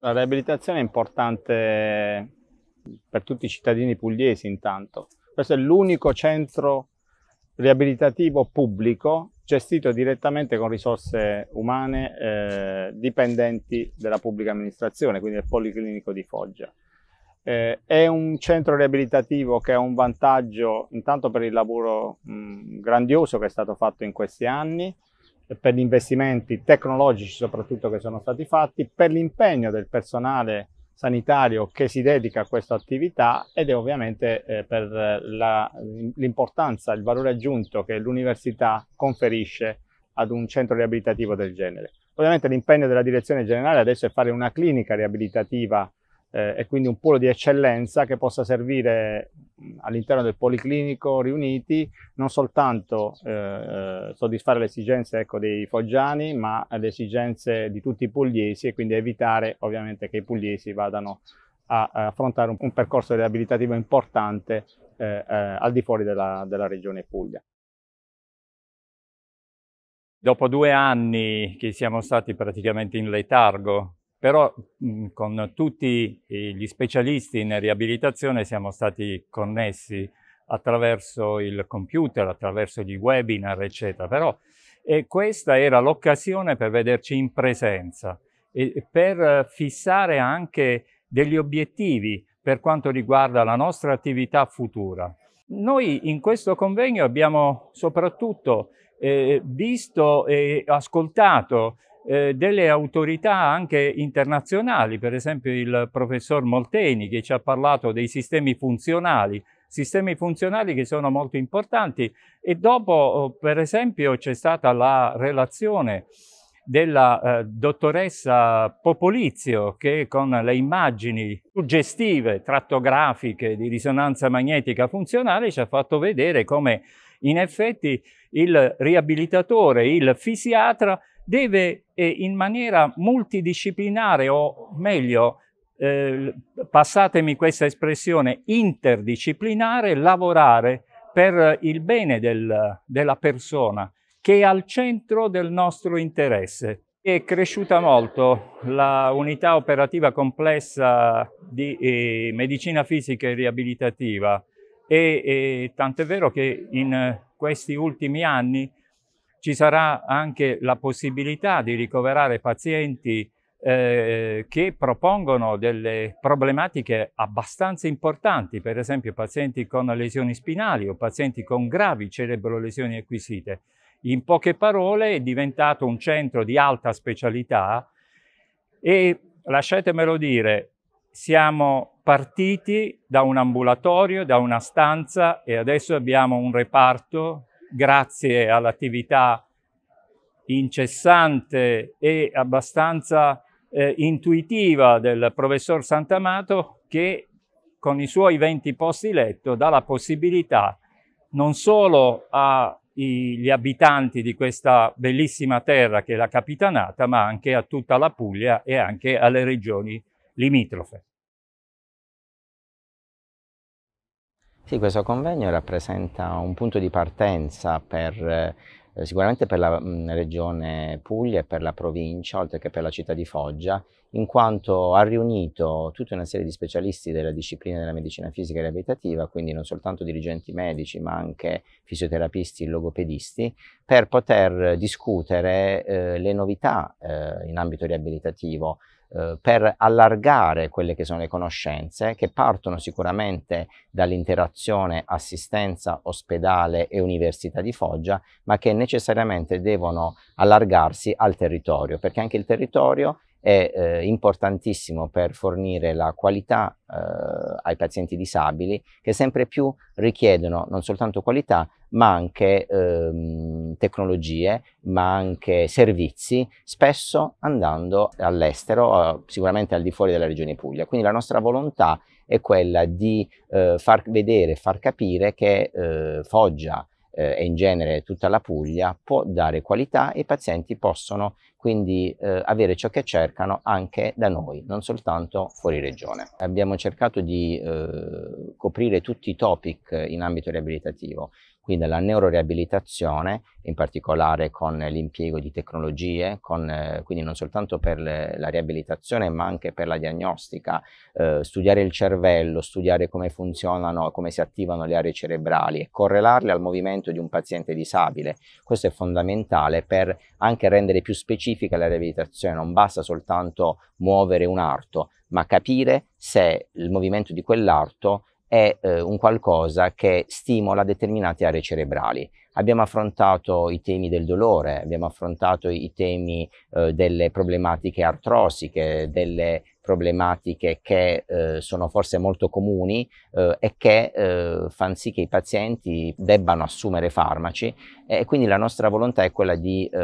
La riabilitazione è importante per tutti i cittadini pugliesi intanto. Questo è l'unico centro riabilitativo pubblico gestito direttamente con risorse umane eh, dipendenti della pubblica amministrazione, quindi del Policlinico di Foggia. Eh, è un centro riabilitativo che ha un vantaggio intanto per il lavoro mh, grandioso che è stato fatto in questi anni, per gli investimenti tecnologici soprattutto che sono stati fatti, per l'impegno del personale sanitario che si dedica a questa attività ed è ovviamente eh, per l'importanza, il valore aggiunto che l'università conferisce ad un centro riabilitativo del genere. Ovviamente l'impegno della direzione generale adesso è fare una clinica riabilitativa eh, e quindi un polo di eccellenza che possa servire all'interno del Policlinico riuniti non soltanto eh, eh, soddisfare le esigenze ecco, dei foggiani ma le esigenze di tutti i pugliesi e quindi evitare ovviamente che i pugliesi vadano a, a affrontare un, un, percorso riabilitativo importante eh, eh al di fuori della, della regione Puglia. Dopo due anni che siamo stati praticamente in letargo però mh, mm, con tutti eh, gli specialisti in riabilitazione siamo stati connessi attraverso il computer, attraverso gli webinar, eccetera. Però e eh, questa era l'occasione per vederci in presenza e per fissare anche degli obiettivi per quanto riguarda la nostra attività futura. Noi in questo convegno abbiamo soprattutto eh, visto e ascoltato eh, delle autorità anche internazionali, per esempio il professor Molteni che ci ha parlato dei sistemi funzionali, sistemi funzionali che sono molto importanti e dopo oh, per esempio c'è stata la relazione della eh, dottoressa Popolizio che con le immagini suggestive, trattografiche di risonanza magnetica funzionale ci ha fatto vedere come in effetti il riabilitatore, il fisiatra deve eh, in maniera multidisciplinare o meglio, eh, passatemi questa espressione, interdisciplinare, lavorare per il bene del, della persona che è al centro del nostro interesse. È cresciuta molto l'unità operativa complessa di eh, medicina fisica e riabilitativa e, e eh, tant'è vero che in questi ultimi anni ci sarà anche la possibilità di ricoverare pazienti eh, che propongono delle problematiche abbastanza importanti, per esempio pazienti con lesioni spinali o pazienti con gravi cerebrolesioni acquisite. In poche parole è diventato un centro di alta specialità e lasciatemelo dire, siamo partiti da un ambulatorio, da una stanza e adesso abbiamo un reparto grazie all'attività incessante e abbastanza eh, intuitiva del professor Santamato che con i suoi 20 posti letto dà la possibilità non solo agli abitanti di questa bellissima terra che è la Capitanata, ma anche a tutta la Puglia e anche alle regioni limitrofe. Sì, questo convegno rappresenta un punto di partenza per, eh, sicuramente per la mm, regione Puglia e per la provincia, oltre che per la città di Foggia, in quanto ha riunito tutta una serie di specialisti della disciplina della medicina fisica e riabilitativa, quindi non soltanto dirigenti medici ma anche fisioterapisti e logopedisti, per poter discutere eh, le novità eh, in ambito riabilitativo, eh, per allargare quelle che sono le conoscenze che partono sicuramente dall'interazione assistenza, ospedale e università di Foggia, ma che necessariamente devono allargarsi al territorio, perché anche il territorio è eh, importantissimo per fornire la qualità eh, ai pazienti disabili che sempre più richiedono non soltanto qualità ma anche ehm, tecnologie, ma anche servizi, spesso andando all'estero, eh, sicuramente al di fuori della regione Puglia. Quindi la nostra volontà è quella di eh, far vedere, far capire che eh, Foggia, eh, e in genere tutta la Puglia può dare qualità e i pazienti possono quindi eh, avere ciò che cercano anche da noi, non soltanto fuori regione. Abbiamo cercato di eh, coprire tutti i topic in ambito riabilitativo, quindi la neuroriabilitazione, in particolare con l'impiego di tecnologie, con, eh, quindi non soltanto per le, la riabilitazione ma anche per la diagnostica, eh, studiare il cervello, studiare come funzionano, come si attivano le aree cerebrali e correlarle al movimento di un paziente disabile. Questo è fondamentale per anche rendere più specifica la riabilitazione, non basta soltanto muovere un arto, ma capire se il movimento di quell'arto è eh, un qualcosa che stimola determinate aree cerebrali. Abbiamo affrontato i temi del dolore, abbiamo affrontato i temi eh, delle problematiche artrosiche, delle problematiche che eh, sono forse molto comuni eh, e che eh, fanno sì che i pazienti debbano assumere farmaci e quindi la nostra volontà è quella di eh,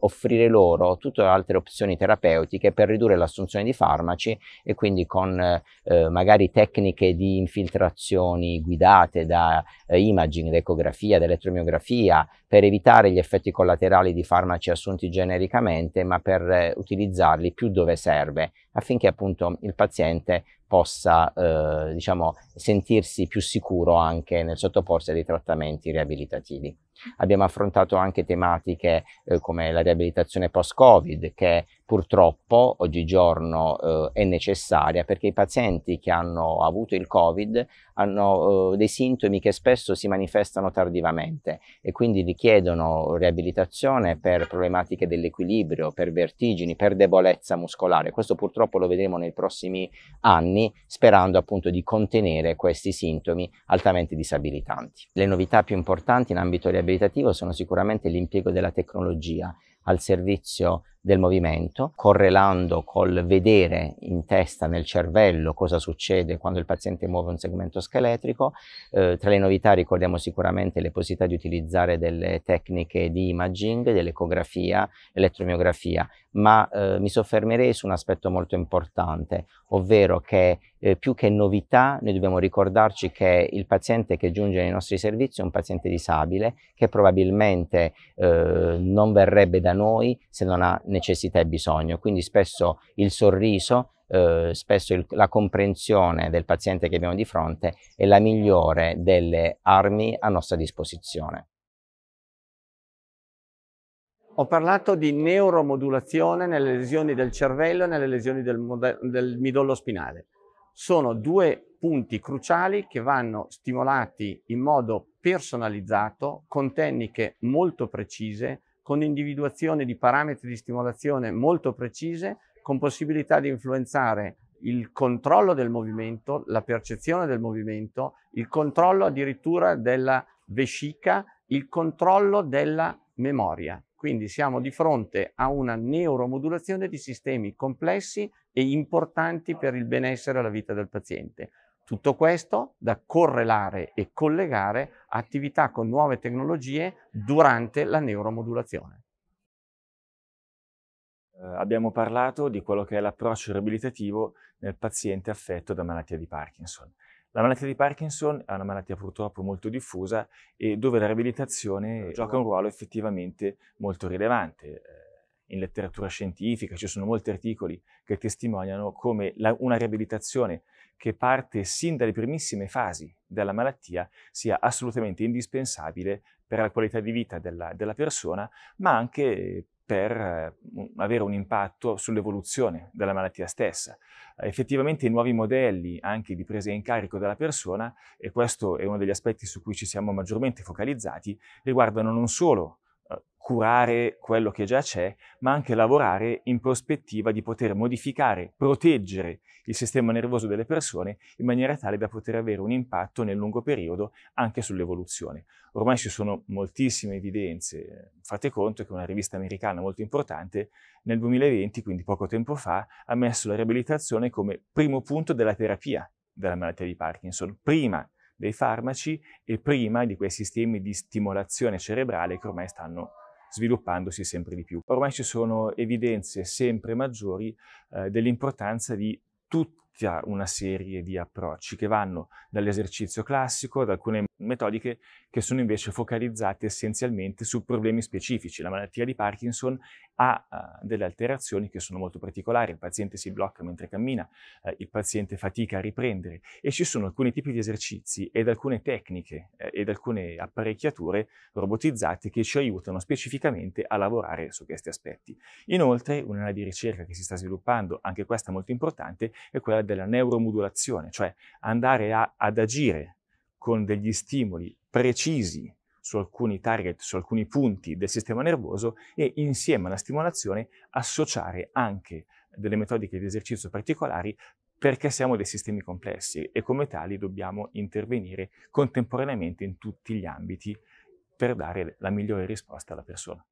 offrire loro tutte le altre opzioni terapeutiche per ridurre l'assunzione di farmaci e quindi con eh, magari tecniche di infiltrazioni guidate da eh, imaging, da ecografia, da elettromiografia per evitare gli effetti collaterali di farmaci assunti genericamente ma per utilizzarli più dove serve affinché appunto il paziente possa eh, diciamo, sentirsi più sicuro anche nel sottoporsi a dei trattamenti riabilitativi. Abbiamo affrontato anche tematiche eh, come la riabilitazione post-Covid che purtroppo oggigiorno eh, è necessaria perché i pazienti che hanno avuto il Covid hanno eh, dei sintomi che spesso si manifestano tardivamente e quindi richiedono riabilitazione per problematiche dell'equilibrio, per vertigini, per debolezza muscolare. Questo purtroppo lo vedremo nei prossimi anni sperando appunto di contenere avere questi sintomi altamente disabilitanti. Le novità più importanti in ambito riabilitativo sono sicuramente l'impiego della tecnologia al servizio del movimento, correlando col vedere in testa, nel cervello, cosa succede quando il paziente muove un segmento scheletrico. Eh, tra le novità ricordiamo sicuramente le possibilità di utilizzare delle tecniche di imaging, dell'ecografia, elettromiografia, ma eh, mi soffermerei su un aspetto molto importante, ovvero che eh, più che novità noi dobbiamo ricordarci che il paziente che giunge nei nostri servizi è un paziente disabile che probabilmente eh, non verrebbe da noi se non ha necessità e bisogno. Quindi spesso il sorriso, eh, spesso il, la comprensione del paziente che abbiamo di fronte è la migliore delle armi a nostra disposizione. Ho parlato di neuromodulazione nelle lesioni del cervello e nelle lesioni del, del midollo spinale. Sono due punti cruciali che vanno stimolati in modo personalizzato, con tecniche molto precise, con individuazione di parametri di stimolazione molto precise, con possibilità di influenzare il controllo del movimento, la percezione del movimento, il controllo addirittura della vescica, il controllo della memoria. Quindi siamo di fronte a una neuromodulazione di sistemi complessi e importanti per il benessere e la vita del paziente. Tutto questo da correlare e collegare attività con nuove tecnologie durante la neuromodulazione. Eh, abbiamo parlato di quello che è l'approccio riabilitativo nel paziente affetto da malattia di Parkinson. La malattia di Parkinson è una malattia purtroppo molto diffusa e dove la riabilitazione gioca un ruolo effettivamente molto rilevante. Eh, in letteratura scientifica ci sono molti articoli che testimoniano come la, una riabilitazione che parte sin dalle primissime fasi della malattia sia assolutamente indispensabile per la qualità di vita della, della persona, ma anche per eh, avere un impatto sull'evoluzione della malattia stessa. Effettivamente i nuovi modelli anche di presa in carico della persona, e questo è uno degli aspetti su cui ci siamo maggiormente focalizzati, riguardano non solo curare quello che già c'è, ma anche lavorare in prospettiva di poter modificare, proteggere il sistema nervoso delle persone in maniera tale da poter avere un impatto nel lungo periodo anche sull'evoluzione. Ormai ci sono moltissime evidenze, fate conto che una rivista americana molto importante nel 2020, quindi poco tempo fa, ha messo la riabilitazione come primo punto della terapia della malattia di Parkinson, prima dei farmaci e prima di quei sistemi di stimolazione cerebrale che ormai stanno sviluppandosi sempre di più. Ormai ci sono evidenze sempre maggiori eh, dell'importanza di tutta una serie di approcci che vanno dall'esercizio classico, ad alcune metodiche che sono invece focalizzate essenzialmente su problemi specifici. La malattia di Parkinson ha uh, delle alterazioni che sono molto particolari, il paziente si blocca mentre cammina, uh, il paziente fatica a riprendere e ci sono alcuni tipi di esercizi ed alcune tecniche eh, ed alcune apparecchiature robotizzate che ci aiutano specificamente a lavorare su questi aspetti. Inoltre un'area di ricerca che si sta sviluppando, anche questa molto importante, è quella della neuromodulazione, cioè andare a, ad agire con degli stimoli precisi su alcuni target, su alcuni punti del sistema nervoso e insieme alla stimolazione associare anche delle metodiche di esercizio particolari perché siamo dei sistemi complessi e come tali dobbiamo intervenire contemporaneamente in tutti gli ambiti per dare la migliore risposta alla persona.